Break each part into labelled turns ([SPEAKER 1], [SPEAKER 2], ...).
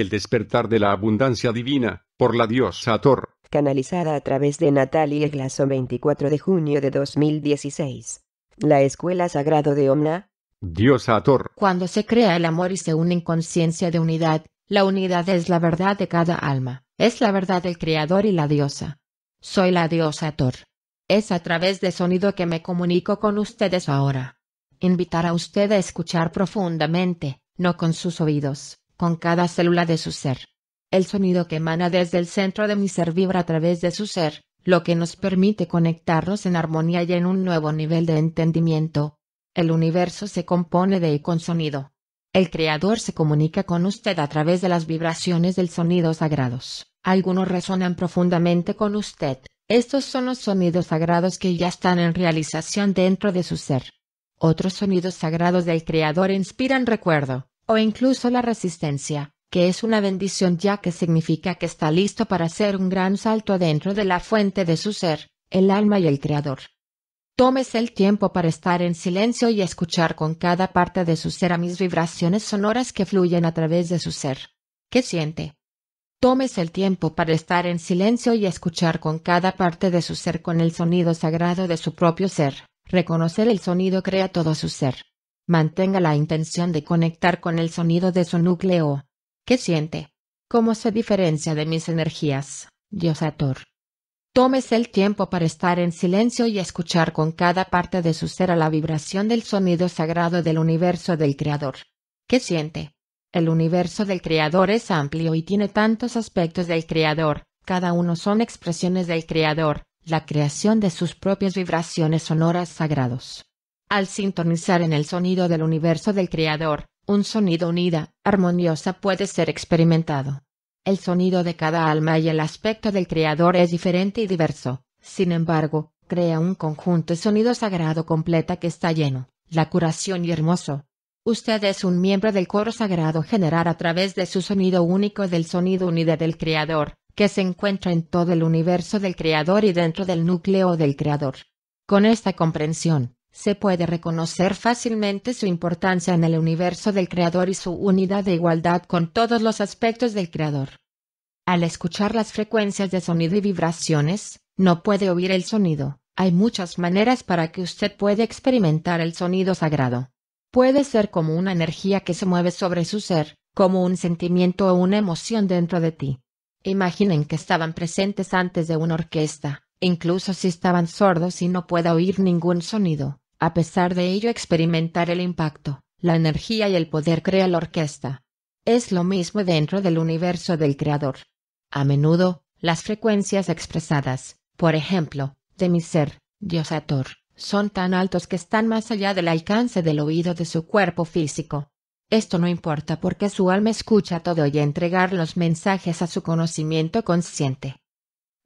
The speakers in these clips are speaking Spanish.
[SPEAKER 1] el despertar de la abundancia divina, por la diosa Thor. Canalizada a través de Natalie Glaso 24 de junio de 2016. La Escuela Sagrado de Omna. Diosa Thor. Cuando se crea el amor y se une en conciencia de unidad, la unidad es la verdad de cada alma, es la verdad del Creador y la diosa. Soy la diosa Thor. Es a través de sonido que me comunico con ustedes ahora. Invitar a usted a escuchar profundamente, no con sus oídos con cada célula de su ser. El sonido que emana desde el centro de mi ser vibra a través de su ser, lo que nos permite conectarnos en armonía y en un nuevo nivel de entendimiento. El universo se compone de y con sonido. El Creador se comunica con usted a través de las vibraciones del sonido sagrados. Algunos resonan profundamente con usted. Estos son los sonidos sagrados que ya están en realización dentro de su ser. Otros sonidos sagrados del Creador inspiran recuerdo, o incluso la resistencia, que es una bendición ya que significa que está listo para hacer un gran salto adentro de la fuente de su ser, el alma y el Creador. Tómese el tiempo para estar en silencio y escuchar con cada parte de su ser a mis vibraciones sonoras que fluyen a través de su ser. ¿Qué siente? Tómese el tiempo para estar en silencio y escuchar con cada parte de su ser con el sonido sagrado de su propio ser. Reconocer el sonido crea todo su ser. Mantenga la intención de conectar con el sonido de su núcleo. ¿Qué siente? ¿Cómo se diferencia de mis energías, Dios Ator? Tómese el tiempo para estar en silencio y escuchar con cada parte de su ser la vibración del sonido sagrado del universo del Creador. ¿Qué siente? El universo del Creador es amplio y tiene tantos aspectos del Creador, cada uno son expresiones del Creador, la creación de sus propias vibraciones sonoras sagrados al sintonizar en el sonido del universo del Creador, un sonido unida, armoniosa puede ser experimentado. El sonido de cada alma y el aspecto del Creador es diferente y diverso, sin embargo, crea un conjunto de sonido sagrado completa que está lleno, la curación y hermoso. Usted es un miembro del coro sagrado generar a través de su sonido único del sonido unida del Creador, que se encuentra en todo el universo del Creador y dentro del núcleo del Creador. Con esta comprensión, se puede reconocer fácilmente su importancia en el universo del Creador y su unidad de igualdad con todos los aspectos del Creador. Al escuchar las frecuencias de sonido y vibraciones, no puede oír el sonido. Hay muchas maneras para que usted pueda experimentar el sonido sagrado. Puede ser como una energía que se mueve sobre su ser, como un sentimiento o una emoción dentro de ti. Imaginen que estaban presentes antes de una orquesta, incluso si estaban sordos y no pueda oír ningún sonido. A pesar de ello experimentar el impacto, la energía y el poder crea la orquesta. Es lo mismo dentro del universo del creador. A menudo, las frecuencias expresadas, por ejemplo, de mi ser, Dios Ator, son tan altos que están más allá del alcance del oído de su cuerpo físico. Esto no importa porque su alma escucha todo y entregar los mensajes a su conocimiento consciente.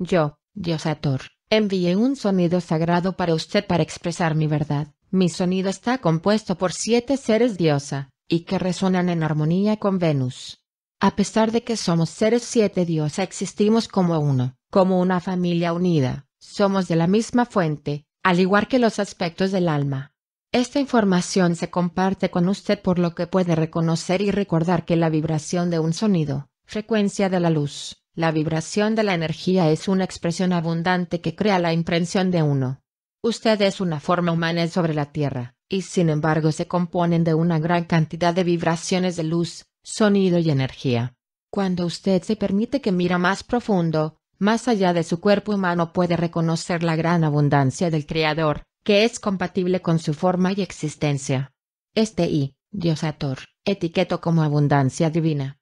[SPEAKER 1] Yo, Dios Ator, Envié un sonido sagrado para usted para expresar mi verdad. Mi sonido está compuesto por siete seres diosa, y que resonan en armonía con Venus. A pesar de que somos seres siete diosa existimos como uno, como una familia unida, somos de la misma fuente, al igual que los aspectos del alma. Esta información se comparte con usted por lo que puede reconocer y recordar que la vibración de un sonido, frecuencia de la luz, la vibración de la energía es una expresión abundante que crea la impresión de uno. Usted es una forma humana sobre la Tierra, y sin embargo se componen de una gran cantidad de vibraciones de luz, sonido y energía. Cuando usted se permite que mira más profundo, más allá de su cuerpo humano puede reconocer la gran abundancia del Creador, que es compatible con su forma y existencia. Este y, Dios Ator, etiqueto como abundancia divina.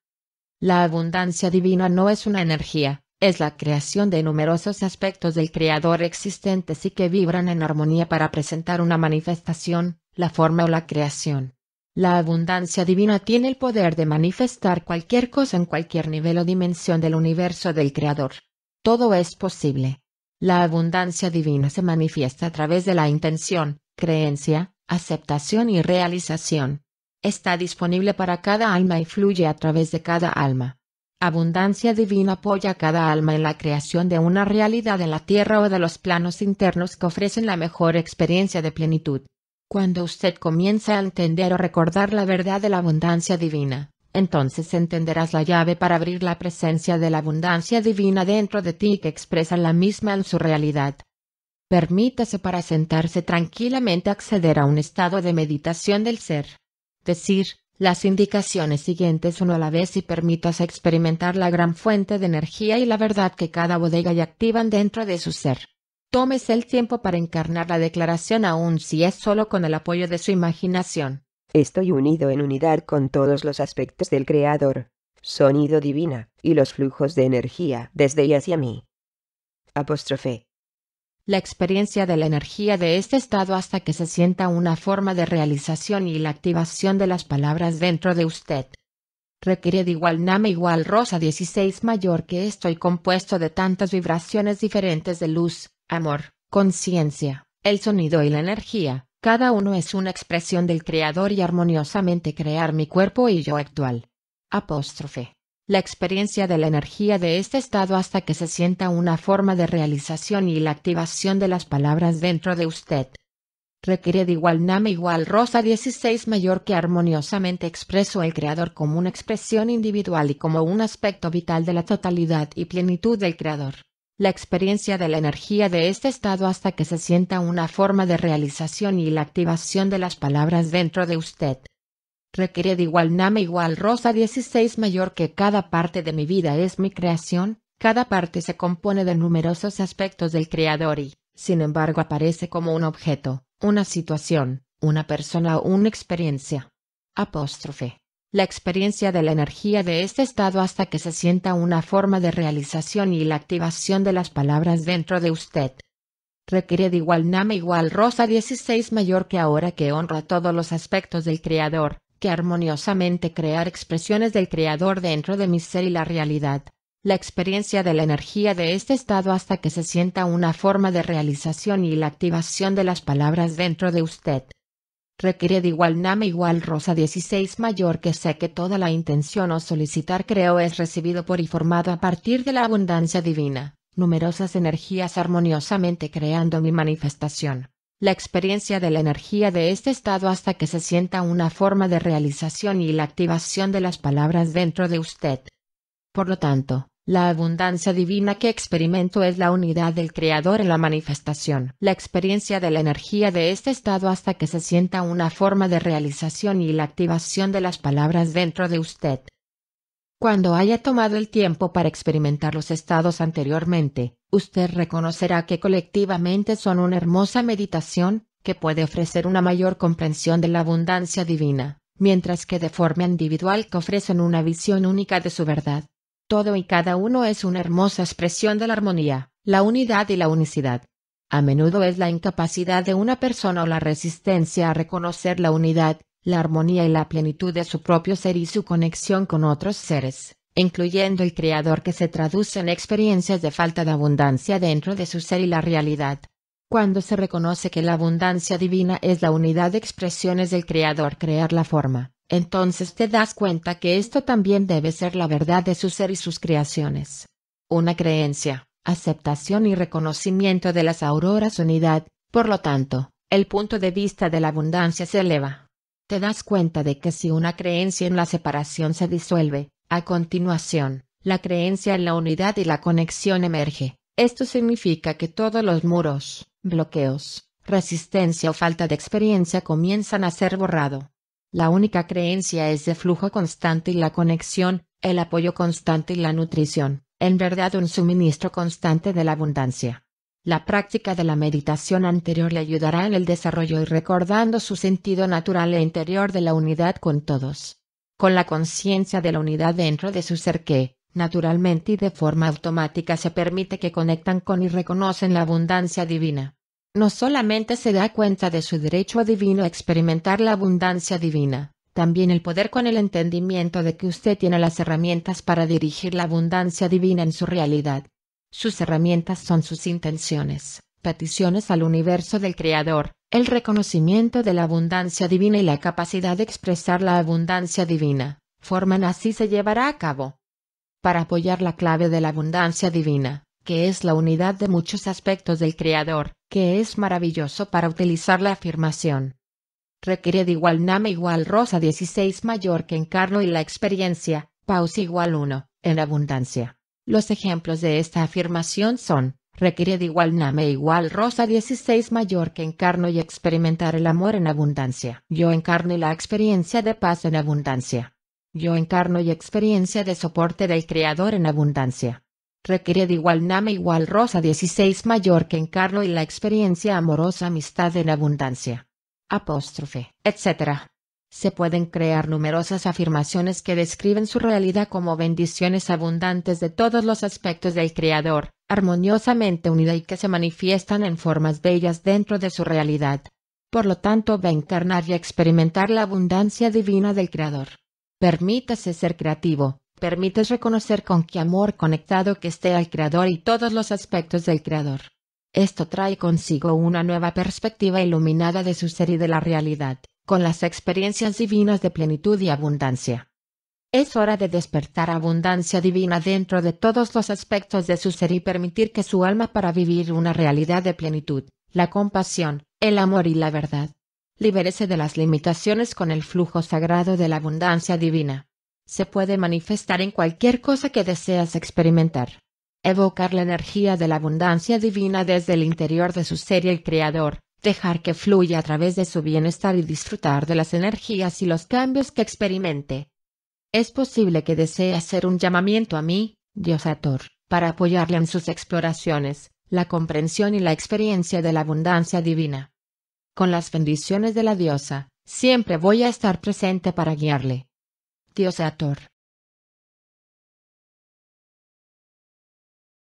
[SPEAKER 1] La abundancia divina no es una energía, es la creación de numerosos aspectos del Creador existentes y que vibran en armonía para presentar una manifestación, la forma o la creación. La abundancia divina tiene el poder de manifestar cualquier cosa en cualquier nivel o dimensión del universo del Creador. Todo es posible. La abundancia divina se manifiesta a través de la intención, creencia, aceptación y realización está disponible para cada alma y fluye a través de cada alma. Abundancia divina apoya a cada alma en la creación de una realidad en la tierra o de los planos internos que ofrecen la mejor experiencia de plenitud. Cuando usted comienza a entender o recordar la verdad de la abundancia divina, entonces entenderás la llave para abrir la presencia de la abundancia divina dentro de ti que expresa la misma en su realidad. Permítase para sentarse tranquilamente acceder a un estado de meditación del ser decir, las indicaciones siguientes uno a la vez y permitas experimentar la gran fuente de energía y la verdad que cada bodega y activan dentro de su ser. Tómese el tiempo para encarnar la declaración aun si es solo con el apoyo de su imaginación. Estoy unido en unidad con todos los aspectos del Creador, sonido divina, y los flujos de energía desde y hacia mí. Apóstrofe la experiencia de la energía de este estado hasta que se sienta una forma de realización y la activación de las palabras dentro de usted. Requiere igual nama igual rosa 16 mayor que estoy compuesto de tantas vibraciones diferentes de luz, amor, conciencia, el sonido y la energía, cada uno es una expresión del Creador y armoniosamente crear mi cuerpo y yo actual. Apóstrofe la experiencia de la energía de este estado hasta que se sienta una forma de realización y la activación de las palabras dentro de usted. Requiere de igual NAME igual rosa 16 mayor que armoniosamente expreso el creador como una expresión individual y como un aspecto vital de la totalidad y plenitud del creador. La experiencia de la energía de este estado hasta que se sienta una forma de realización y la activación de las palabras dentro de usted requiere de igual nama igual rosa 16 mayor que cada parte de mi vida es mi creación, cada parte se compone de numerosos aspectos del creador y, sin embargo, aparece como un objeto, una situación, una persona o una experiencia. Apóstrofe. La experiencia de la energía de este estado hasta que se sienta una forma de realización y la activación de las palabras dentro de usted requiere de igual nama igual rosa 16 mayor que ahora que honra todos los aspectos del Creador, que armoniosamente crear expresiones del Creador dentro de mi ser y la realidad, la experiencia de la energía de este estado hasta que se sienta una forma de realización y la activación de las palabras dentro de usted. Requiere de igual nama igual rosa 16 mayor que sé que toda la intención o solicitar creo es recibido por y formado a partir de la abundancia divina, numerosas energías armoniosamente creando mi manifestación la experiencia de la energía de este estado hasta que se sienta una forma de realización y la activación de las palabras dentro de usted. Por lo tanto, la abundancia divina que experimento es la unidad del Creador en la manifestación. La experiencia de la energía de este estado hasta que se sienta una forma de realización y la activación de las palabras dentro de usted. Cuando haya tomado el tiempo para experimentar los estados anteriormente, usted reconocerá que colectivamente son una hermosa meditación, que puede ofrecer una mayor comprensión de la abundancia divina, mientras que de forma individual que ofrecen una visión única de su verdad. Todo y cada uno es una hermosa expresión de la armonía, la unidad y la unicidad. A menudo es la incapacidad de una persona o la resistencia a reconocer la unidad, la armonía y la plenitud de su propio ser y su conexión con otros seres, incluyendo el creador que se traduce en experiencias de falta de abundancia dentro de su ser y la realidad. Cuando se reconoce que la abundancia divina es la unidad de expresiones del creador crear la forma, entonces te das cuenta que esto también debe ser la verdad de su ser y sus creaciones. Una creencia, aceptación y reconocimiento de las auroras unidad, por lo tanto, el punto de vista de la abundancia se eleva. Te das cuenta de que si una creencia en la separación se disuelve, a continuación, la creencia en la unidad y la conexión emerge. Esto significa que todos los muros, bloqueos, resistencia o falta de experiencia comienzan a ser borrado. La única creencia es de flujo constante y la conexión, el apoyo constante y la nutrición, en verdad un suministro constante de la abundancia. La práctica de la meditación anterior le ayudará en el desarrollo y recordando su sentido natural e interior de la unidad con todos con la conciencia de la unidad dentro de su ser que, naturalmente y de forma automática se permite que conectan con y reconocen la abundancia divina. No solamente se da cuenta de su derecho divino a experimentar la abundancia divina, también el poder con el entendimiento de que usted tiene las herramientas para dirigir la abundancia divina en su realidad. Sus herramientas son sus intenciones, peticiones al universo del Creador, el reconocimiento de la abundancia divina y la capacidad de expresar la abundancia divina, forman así se llevará a cabo. Para apoyar la clave de la abundancia divina, que es la unidad de muchos aspectos del Creador, que es maravilloso para utilizar la afirmación. Requiere igual name igual rosa 16 mayor que encarno y la experiencia, paus igual 1, en abundancia. Los ejemplos de esta afirmación son requiere de igual name igual rosa 16 mayor que encarno y experimentar el amor en abundancia. Yo encarno y la experiencia de paz en abundancia. Yo encarno y experiencia de soporte del Creador en abundancia. Requiere de igual name igual rosa 16 mayor que encarno y la experiencia amorosa amistad en abundancia. Apóstrofe, etc. Se pueden crear numerosas afirmaciones que describen su realidad como bendiciones abundantes de todos los aspectos del Creador, armoniosamente unida y que se manifiestan en formas bellas dentro de su realidad. Por lo tanto, va a encarnar y experimentar la abundancia divina del Creador. Permítase ser creativo, permítase reconocer con qué amor conectado que esté al Creador y todos los aspectos del Creador. Esto trae consigo una nueva perspectiva iluminada de su ser y de la realidad, con las experiencias divinas de plenitud y abundancia. Es hora de despertar abundancia divina dentro de todos los aspectos de su ser y permitir que su alma para vivir una realidad de plenitud, la compasión, el amor y la verdad. Libérese de las limitaciones con el flujo sagrado de la abundancia divina. Se puede manifestar en cualquier cosa que deseas experimentar. Evocar la energía de la abundancia divina desde el interior de su ser y el Creador, dejar que fluya a través de su bienestar y disfrutar de las energías y los cambios que experimente es posible que desee hacer un llamamiento a mí, Dios Ator, para apoyarle en sus exploraciones, la comprensión y la experiencia de la abundancia divina. Con las bendiciones de la diosa, siempre voy a estar presente para guiarle. Dios Ator,